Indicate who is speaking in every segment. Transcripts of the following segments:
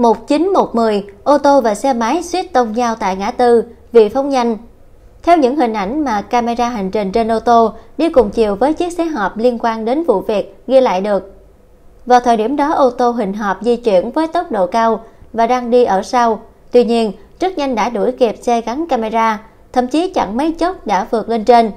Speaker 1: 19110, ô tô và xe máy suýt tông nhau tại ngã tư, vì phóng nhanh. Theo những hình ảnh mà camera hành trình trên ô tô đi cùng chiều với chiếc xe hộp liên quan đến vụ việc ghi lại được. Vào thời điểm đó ô tô hình hộp di chuyển với tốc độ cao và đang đi ở sau. Tuy nhiên, rất nhanh đã đuổi kịp xe gắn camera, thậm chí chẳng mấy chốc đã vượt lên trên.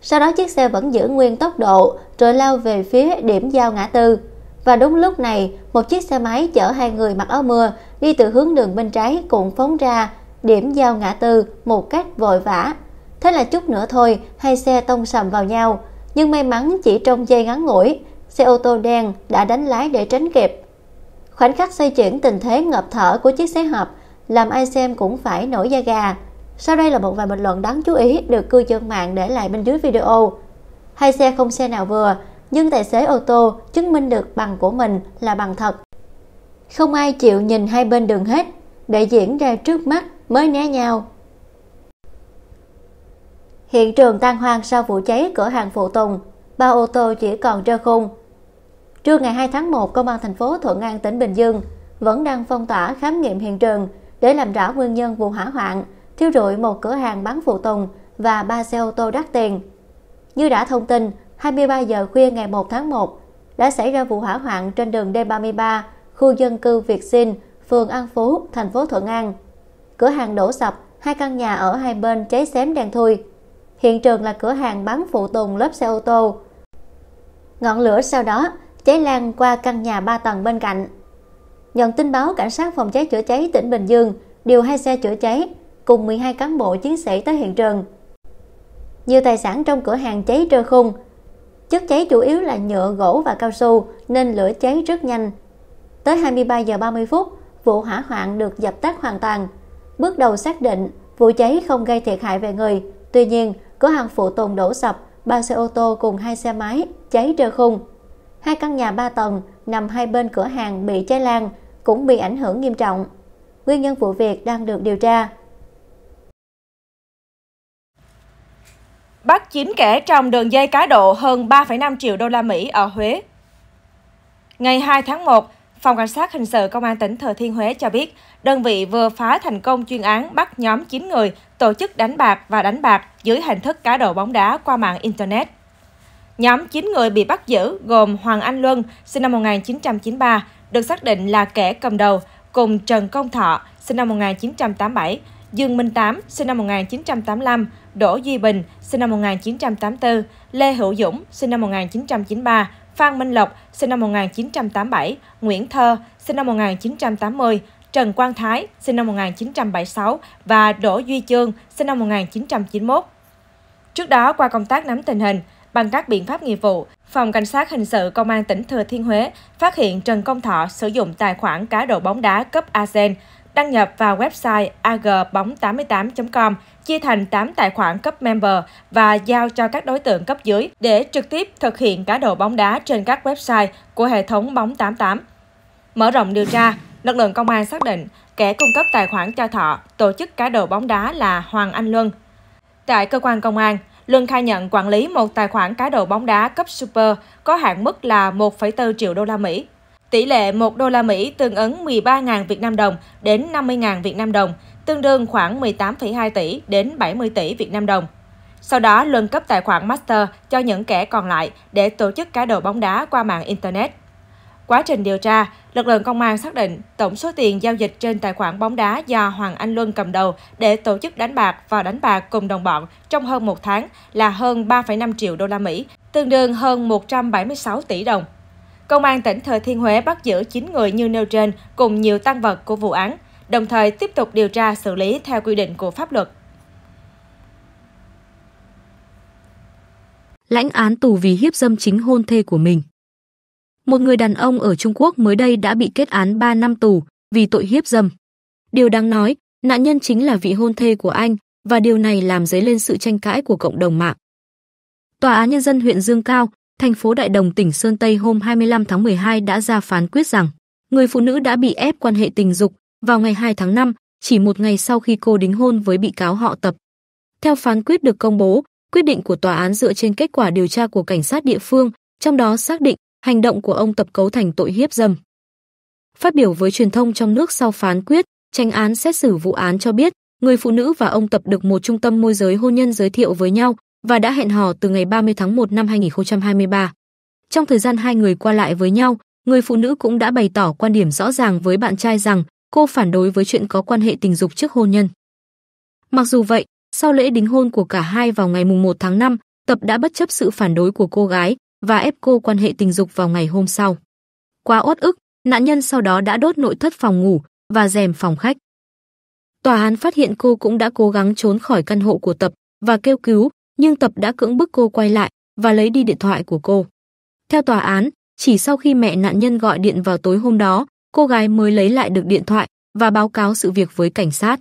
Speaker 1: Sau đó chiếc xe vẫn giữ nguyên tốc độ rồi lao về phía điểm giao ngã tư. Và đúng lúc này, một chiếc xe máy chở hai người mặc áo mưa đi từ hướng đường bên trái cũng phóng ra điểm giao ngã tư một cách vội vã. Thế là chút nữa thôi, hai xe tông sầm vào nhau. Nhưng may mắn chỉ trong giây ngắn ngủi, xe ô tô đen đã đánh lái để tránh kịp. Khoảnh khắc xoay chuyển tình thế ngập thở của chiếc xe hợp làm ai xem cũng phải nổi da gà. Sau đây là một vài bình luận đáng chú ý được cư dân mạng để lại bên dưới video. Hai xe không xe nào vừa, nhưng tài xế ô tô chứng minh được bằng của mình là bằng thật. Không ai chịu nhìn hai bên đường hết, để diễn ra trước mắt mới né nhau. Hiện trường tan hoang sau vụ cháy cửa hàng phụ tùng, ba ô tô chỉ còn trơ khung. Trưa ngày 2 tháng 1, Công an thành phố Thuận An, tỉnh Bình Dương vẫn đang phong tỏa khám nghiệm hiện trường để làm rõ nguyên nhân vụ hỏa hoạn, thiêu rụi một cửa hàng bán phụ tùng và ba xe ô tô đắt tiền. Như đã thông tin, 23 giờ khuya ngày 1 tháng 1 đã xảy ra vụ hỏa hoạn trên đường D33, khu dân cư Việt Sinh, phường An Phú, thành phố Thuận An. Cửa hàng đổ sập, hai căn nhà ở hai bên cháy xém đen thui. Hiện trường là cửa hàng bán phụ tùng lớp xe ô tô. Ngọn lửa sau đó cháy lan qua căn nhà 3 tầng bên cạnh. Nhận tin báo, cảnh sát phòng cháy chữa cháy tỉnh Bình Dương điều hai xe chữa cháy cùng 12 cán bộ chiến sĩ tới hiện trường. Nhiều tài sản trong cửa hàng cháy trơ khung, Chất cháy chủ yếu là nhựa, gỗ và cao su nên lửa cháy rất nhanh. Tới 23 giờ 30 phút, vụ hỏa hoạn được dập tắt hoàn toàn. Bước đầu xác định, vụ cháy không gây thiệt hại về người. Tuy nhiên, cửa hàng phụ tùng đổ sập, ba xe ô tô cùng hai xe máy cháy trơ khung. Hai căn nhà 3 tầng nằm hai bên cửa hàng bị cháy lan cũng bị ảnh hưởng nghiêm trọng. Nguyên nhân vụ việc đang được điều tra.
Speaker 2: bắt 9 kẻ trong đường dây cá độ hơn 3,5 triệu đô la Mỹ ở Huế. Ngày 2 tháng 1, Phòng Cảnh sát Hình sự Công an tỉnh Thừa Thiên Huế cho biết, đơn vị vừa phá thành công chuyên án bắt nhóm 9 người tổ chức đánh bạc và đánh bạc dưới hình thức cá độ bóng đá qua mạng Internet. Nhóm 9 người bị bắt giữ gồm Hoàng Anh Luân, sinh năm 1993, được xác định là kẻ cầm đầu, cùng Trần Công Thọ, sinh năm 1987, Dương Minh Tám, sinh năm 1985, Đỗ Duy Bình, sinh năm 1984, Lê Hữu Dũng, sinh năm 1993, Phan Minh Lộc, sinh năm 1987, Nguyễn Thơ, sinh năm 1980, Trần Quang Thái, sinh năm 1976 và Đỗ Duy Chương, sinh năm 1991. Trước đó, qua công tác nắm tình hình, bằng các biện pháp nghiệp vụ, Phòng Cảnh sát Hình sự Công an tỉnh Thừa Thiên Huế phát hiện Trần Công Thọ sử dụng tài khoản cá độ bóng đá cấp ASEAN đăng nhập vào website agbóng88.com, chia thành 8 tài khoản cấp member và giao cho các đối tượng cấp dưới để trực tiếp thực hiện cá độ bóng đá trên các website của hệ thống bóng 88. Mở rộng điều tra, lực lượng công an xác định kẻ cung cấp tài khoản cho Thọ tổ chức cá độ bóng đá là Hoàng Anh Luân. Tại cơ quan công an, Luân khai nhận quản lý một tài khoản cá độ bóng đá cấp Super có hạn mức là 1,4 triệu đô la Mỹ Tỷ lệ 1 đô la Mỹ tương ứng 13.000 Việt Nam đồng đến 50.000 Việt Nam đồng, tương đương khoảng 18,2 tỷ đến 70 tỷ Việt Nam đồng. Sau đó luân cấp tài khoản Master cho những kẻ còn lại để tổ chức cá độ bóng đá qua mạng Internet. Quá trình điều tra, lực lượng công an xác định tổng số tiền giao dịch trên tài khoản bóng đá do Hoàng Anh Luân cầm đầu để tổ chức đánh bạc và đánh bạc cùng đồng bọn trong hơn một tháng là hơn 3,5 triệu đô la Mỹ, tương đương hơn 176 tỷ đồng. Công an tỉnh Thừa Thiên Huế bắt giữ 9 người như nêu trên cùng nhiều tăng vật của vụ án, đồng thời tiếp tục điều tra xử lý theo quy định của pháp luật.
Speaker 3: Lãnh án tù vì hiếp dâm chính hôn thê của mình Một người đàn ông ở Trung Quốc mới đây đã bị kết án 3 năm tù vì tội hiếp dâm. Điều đáng nói, nạn nhân chính là vị hôn thê của anh và điều này làm dấy lên sự tranh cãi của cộng đồng mạng. Tòa án Nhân dân huyện Dương Cao, thành phố Đại Đồng tỉnh Sơn Tây hôm 25 tháng 12 đã ra phán quyết rằng người phụ nữ đã bị ép quan hệ tình dục vào ngày 2 tháng 5, chỉ một ngày sau khi cô đính hôn với bị cáo họ Tập. Theo phán quyết được công bố, quyết định của tòa án dựa trên kết quả điều tra của cảnh sát địa phương, trong đó xác định hành động của ông Tập cấu thành tội hiếp dâm. Phát biểu với truyền thông trong nước sau phán quyết, tranh án xét xử vụ án cho biết, người phụ nữ và ông Tập được một trung tâm môi giới hôn nhân giới thiệu với nhau, và đã hẹn hò từ ngày 30 tháng 1 năm 2023. Trong thời gian hai người qua lại với nhau, người phụ nữ cũng đã bày tỏ quan điểm rõ ràng với bạn trai rằng cô phản đối với chuyện có quan hệ tình dục trước hôn nhân. Mặc dù vậy, sau lễ đính hôn của cả hai vào ngày mùng 1 tháng 5, Tập đã bất chấp sự phản đối của cô gái và ép cô quan hệ tình dục vào ngày hôm sau. Quá uất ức, nạn nhân sau đó đã đốt nội thất phòng ngủ và rèm phòng khách. Tòa án phát hiện cô cũng đã cố gắng trốn khỏi căn hộ của Tập và kêu cứu, nhưng Tập đã cưỡng bức cô quay lại và lấy đi điện thoại của cô. Theo tòa án, chỉ sau khi mẹ nạn nhân gọi điện vào tối hôm đó, cô gái mới lấy lại được điện thoại và báo cáo sự việc với cảnh sát.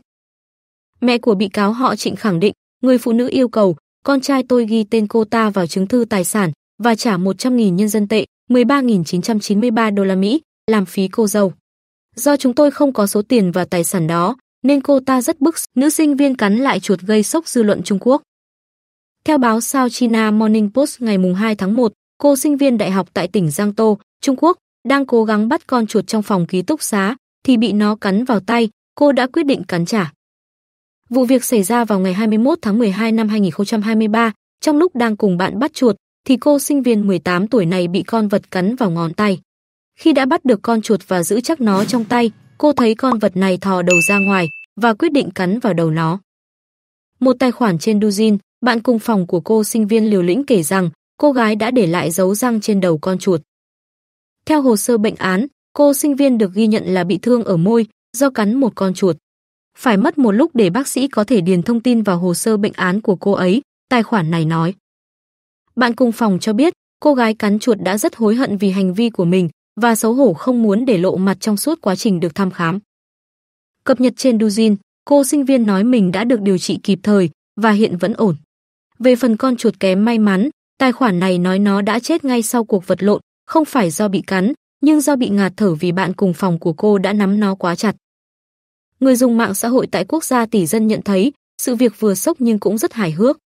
Speaker 3: Mẹ của bị cáo họ Trịnh khẳng định, người phụ nữ yêu cầu, con trai tôi ghi tên cô ta vào chứng thư tài sản và trả 100.000 nhân dân tệ, 13.993 đô la Mỹ, làm phí cô dâu. Do chúng tôi không có số tiền và tài sản đó, nên cô ta rất bức nữ sinh viên cắn lại chuột gây sốc dư luận Trung Quốc. Theo báo South China Morning Post ngày 2 tháng 1, cô sinh viên đại học tại tỉnh Giang Tô, Trung Quốc, đang cố gắng bắt con chuột trong phòng ký túc xá, thì bị nó cắn vào tay, cô đã quyết định cắn trả. Vụ việc xảy ra vào ngày 21 tháng 12 năm 2023, trong lúc đang cùng bạn bắt chuột, thì cô sinh viên 18 tuổi này bị con vật cắn vào ngón tay. Khi đã bắt được con chuột và giữ chắc nó trong tay, cô thấy con vật này thò đầu ra ngoài và quyết định cắn vào đầu nó. Một tài khoản trên Douyin, bạn cùng phòng của cô sinh viên liều lĩnh kể rằng cô gái đã để lại dấu răng trên đầu con chuột. Theo hồ sơ bệnh án, cô sinh viên được ghi nhận là bị thương ở môi do cắn một con chuột. Phải mất một lúc để bác sĩ có thể điền thông tin vào hồ sơ bệnh án của cô ấy, tài khoản này nói. Bạn cùng phòng cho biết, cô gái cắn chuột đã rất hối hận vì hành vi của mình và xấu hổ không muốn để lộ mặt trong suốt quá trình được thăm khám. Cập nhật trên Dujin, cô sinh viên nói mình đã được điều trị kịp thời và hiện vẫn ổn. Về phần con chuột kém may mắn, tài khoản này nói nó đã chết ngay sau cuộc vật lộn, không phải do bị cắn, nhưng do bị ngạt thở vì bạn cùng phòng của cô đã nắm nó quá chặt. Người dùng mạng xã hội tại quốc gia tỷ dân nhận thấy, sự việc vừa sốc nhưng cũng rất hài hước.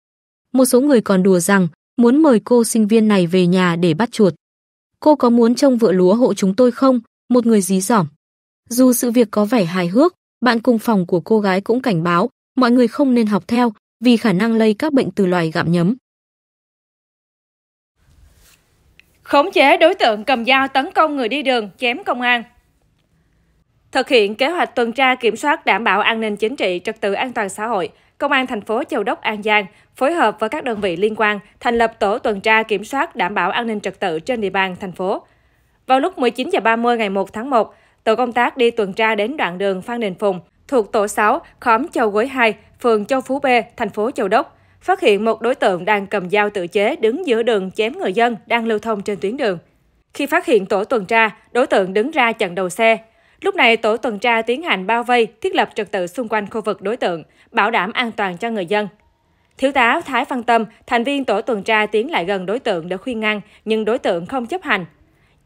Speaker 3: Một số người còn đùa rằng, muốn mời cô sinh viên này về nhà để bắt chuột. Cô có muốn trông vợ lúa hộ chúng tôi không? Một người dí dỏm. Dù sự việc có vẻ hài hước, bạn cùng phòng của cô gái cũng cảnh báo, mọi người không nên học theo, vì khả năng lây các bệnh từ loài gặm nhấm.
Speaker 2: Khống chế đối tượng cầm dao tấn công người đi đường, chém công an. Thực hiện kế hoạch tuần tra kiểm soát đảm bảo an ninh chính trị, trật tự an toàn xã hội, Công an thành phố Châu Đốc An Giang phối hợp với các đơn vị liên quan thành lập tổ tuần tra kiểm soát đảm bảo an ninh trật tự trên địa bàn thành phố. Vào lúc 19h30 ngày 1 tháng 1, tổ công tác đi tuần tra đến đoạn đường Phan Đình Phùng, thuộc tổ 6, khóm Châu Gối 2, phường Châu Phú B, thành phố Châu Đốc, phát hiện một đối tượng đang cầm dao tự chế đứng giữa đường chém người dân đang lưu thông trên tuyến đường. Khi phát hiện tổ tuần tra, đối tượng đứng ra chặn đầu xe. Lúc này, tổ tuần tra tiến hành bao vây, thiết lập trật tự xung quanh khu vực đối tượng, bảo đảm an toàn cho người dân. Thiếu tá Thái Văn Tâm, thành viên tổ tuần tra tiến lại gần đối tượng để khuyên ngăn, nhưng đối tượng không chấp hành,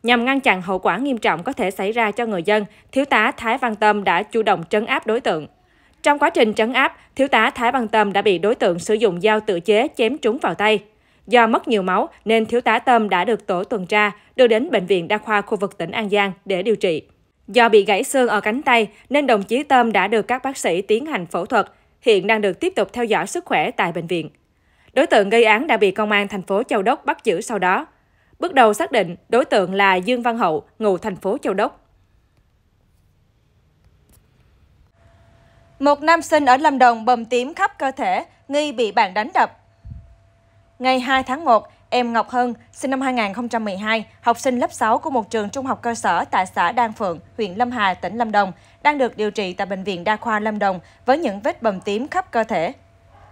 Speaker 2: Nhằm ngăn chặn hậu quả nghiêm trọng có thể xảy ra cho người dân, Thiếu tá Thái Văn Tâm đã chủ động trấn áp đối tượng. Trong quá trình trấn áp, Thiếu tá Thái Văn Tâm đã bị đối tượng sử dụng dao tự chế chém trúng vào tay. Do mất nhiều máu nên Thiếu tá Tâm đã được tổ tuần tra đưa đến Bệnh viện Đa khoa khu vực tỉnh An Giang để điều trị. Do bị gãy xương ở cánh tay nên đồng chí Tâm đã được các bác sĩ tiến hành phẫu thuật, hiện đang được tiếp tục theo dõi sức khỏe tại bệnh viện. Đối tượng gây án đã bị công an thành phố Châu Đốc bắt giữ sau đó. Bước đầu xác định đối tượng là Dương Văn Hậu, ngụ thành phố Châu Đốc. Một nam sinh ở Lâm Đồng bầm tím khắp cơ thể, nghi bị bạn đánh đập. Ngày 2 tháng 1, em Ngọc Hân, sinh năm 2012, học sinh lớp 6 của một trường trung học cơ sở tại xã Đan Phượng, huyện Lâm Hà, tỉnh Lâm Đồng, đang được điều trị tại Bệnh viện Đa khoa Lâm Đồng với những vết bầm tím khắp cơ thể.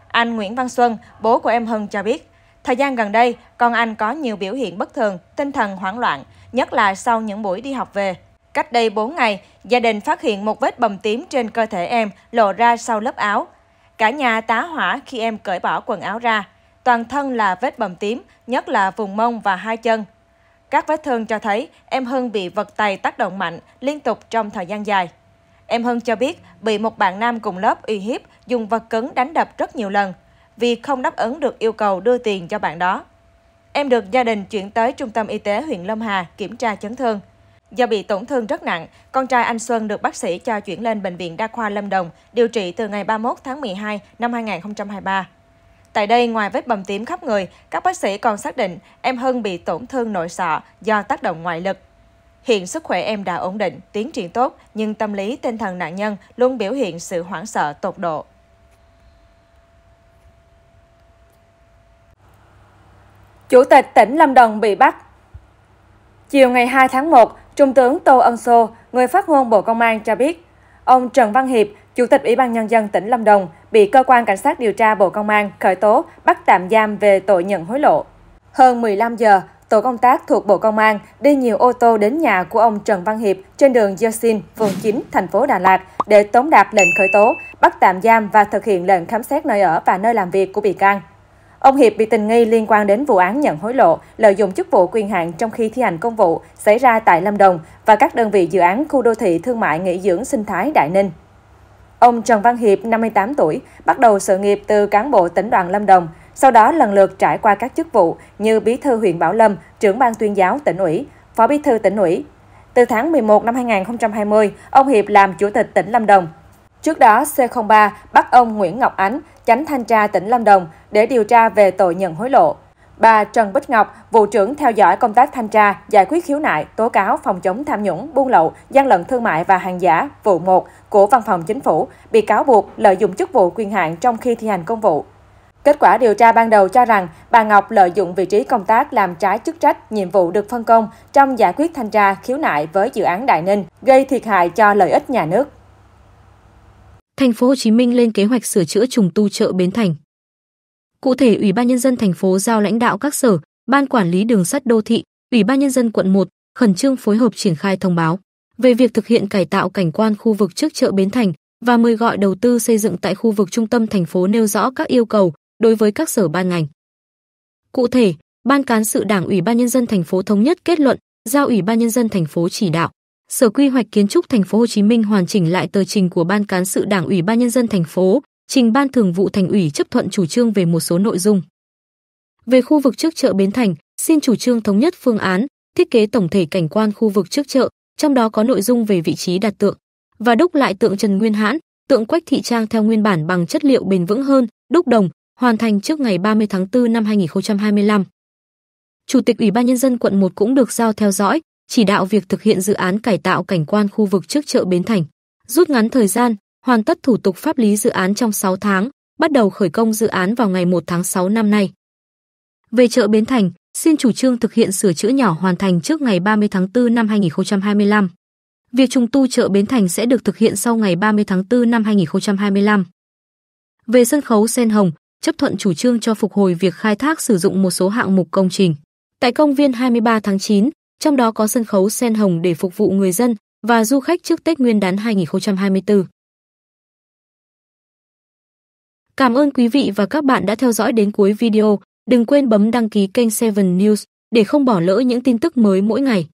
Speaker 2: Anh Nguyễn Văn Xuân, bố của em Hân cho biết, Thời gian gần đây, con anh có nhiều biểu hiện bất thường, tinh thần hoảng loạn, nhất là sau những buổi đi học về. Cách đây 4 ngày, gia đình phát hiện một vết bầm tím trên cơ thể em lộ ra sau lớp áo. Cả nhà tá hỏa khi em cởi bỏ quần áo ra. Toàn thân là vết bầm tím, nhất là vùng mông và hai chân. Các vết thương cho thấy em Hưng bị vật tay tác động mạnh liên tục trong thời gian dài. Em Hưng cho biết bị một bạn nam cùng lớp uy hiếp dùng vật cứng đánh đập rất nhiều lần vì không đáp ứng được yêu cầu đưa tiền cho bạn đó. Em được gia đình chuyển tới trung tâm y tế huyện Lâm Hà kiểm tra chấn thương. Do bị tổn thương rất nặng, con trai anh Xuân được bác sĩ cho chuyển lên Bệnh viện Đa khoa Lâm Đồng điều trị từ ngày 31 tháng 12 năm 2023. Tại đây, ngoài vết bầm tím khắp người, các bác sĩ còn xác định em Hân bị tổn thương nội sọ do tác động ngoại lực. Hiện sức khỏe em đã ổn định, tiến triển tốt, nhưng tâm lý tinh thần nạn nhân luôn biểu hiện sự hoảng sợ tột độ. Chủ tịch tỉnh Lâm Đồng bị bắt. Chiều ngày 2 tháng 1, Trung tướng Tô Ân Sô, người phát ngôn Bộ Công an cho biết, ông Trần Văn Hiệp, Chủ tịch Ủy ban Nhân dân tỉnh Lâm Đồng, bị Cơ quan Cảnh sát điều tra Bộ Công an khởi tố bắt tạm giam về tội nhận hối lộ. Hơn 15 giờ, tổ công tác thuộc Bộ Công an đi nhiều ô tô đến nhà của ông Trần Văn Hiệp trên đường Yosin, phường 9, thành phố Đà Lạt để tống đạt lệnh khởi tố, bắt tạm giam và thực hiện lệnh khám xét nơi ở và nơi làm việc của bị can. Ông Hiệp bị tình nghi liên quan đến vụ án nhận hối lộ, lợi dụng chức vụ quyền hạn trong khi thi hành công vụ xảy ra tại Lâm Đồng và các đơn vị dự án khu đô thị thương mại nghỉ dưỡng sinh thái Đại Ninh. Ông Trần Văn Hiệp, 58 tuổi, bắt đầu sự nghiệp từ cán bộ tỉnh đoàn Lâm Đồng, sau đó lần lượt trải qua các chức vụ như Bí thư huyện Bảo Lâm, trưởng ban tuyên giáo tỉnh ủy, phó bí thư tỉnh ủy. Từ tháng 11 năm 2020, ông Hiệp làm chủ tịch tỉnh Lâm Đồng, Trước đó, C03 bắt ông Nguyễn Ngọc Ánh, chánh thanh tra tỉnh Lâm Đồng, để điều tra về tội nhận hối lộ. Bà Trần Bích Ngọc, vụ trưởng theo dõi công tác thanh tra, giải quyết khiếu nại, tố cáo phòng chống tham nhũng, buôn lậu, gian lận thương mại và hàng giả, vụ 1 của Văn phòng Chính phủ, bị cáo buộc lợi dụng chức vụ quyền hạn trong khi thi hành công vụ. Kết quả điều tra ban đầu cho rằng bà Ngọc lợi dụng vị trí công tác làm trái chức trách, nhiệm vụ được phân công trong giải quyết thanh tra khiếu nại với dự án Đại Ninh, gây thiệt hại cho lợi ích nhà nước
Speaker 3: thành phố Hồ Chí Minh lên kế hoạch sửa chữa trùng tu chợ Bến Thành. Cụ thể, Ủy ban nhân dân thành phố giao lãnh đạo các sở, ban quản lý đường sắt đô thị, Ủy ban nhân dân quận 1 khẩn trương phối hợp triển khai thông báo về việc thực hiện cải tạo cảnh quan khu vực trước chợ Bến Thành và mời gọi đầu tư xây dựng tại khu vực trung tâm thành phố nêu rõ các yêu cầu đối với các sở ban ngành. Cụ thể, Ban cán sự Đảng Ủy ban nhân dân thành phố thống nhất kết luận giao Ủy ban nhân dân thành phố chỉ đạo Sở Quy hoạch Kiến trúc Thành phố Hồ Chí Minh hoàn chỉnh lại tờ trình của Ban cán sự Đảng ủy Ban nhân dân thành phố, trình Ban Thường vụ Thành ủy chấp thuận chủ trương về một số nội dung. Về khu vực trước chợ Bến Thành, xin chủ trương thống nhất phương án, thiết kế tổng thể cảnh quan khu vực trước chợ, trong đó có nội dung về vị trí đặt tượng và đúc lại tượng Trần Nguyên Hãn, tượng Quách Thị Trang theo nguyên bản bằng chất liệu bền vững hơn, đúc đồng, hoàn thành trước ngày 30 tháng 4 năm 2025. Chủ tịch Ủy ban nhân dân quận 1 cũng được giao theo dõi, chỉ đạo việc thực hiện dự án cải tạo cảnh quan khu vực trước chợ Bến Thành, rút ngắn thời gian, hoàn tất thủ tục pháp lý dự án trong 6 tháng, bắt đầu khởi công dự án vào ngày 1 tháng 6 năm nay. Về chợ Bến Thành, xin chủ trương thực hiện sửa chữa nhỏ hoàn thành trước ngày 30 tháng 4 năm 2025. Việc trùng tu chợ Bến Thành sẽ được thực hiện sau ngày 30 tháng 4 năm 2025. Về sân khấu Sen Hồng, chấp thuận chủ trương cho phục hồi việc khai thác sử dụng một số hạng mục công trình. Tại công viên 23 tháng 9, trong đó có sân khấu sen hồng để phục vụ người dân và du khách trước Tết Nguyên đán 2024. Cảm ơn quý vị và các bạn đã theo dõi đến cuối video. Đừng quên bấm đăng ký kênh 7 News để không bỏ lỡ những tin tức mới mỗi ngày.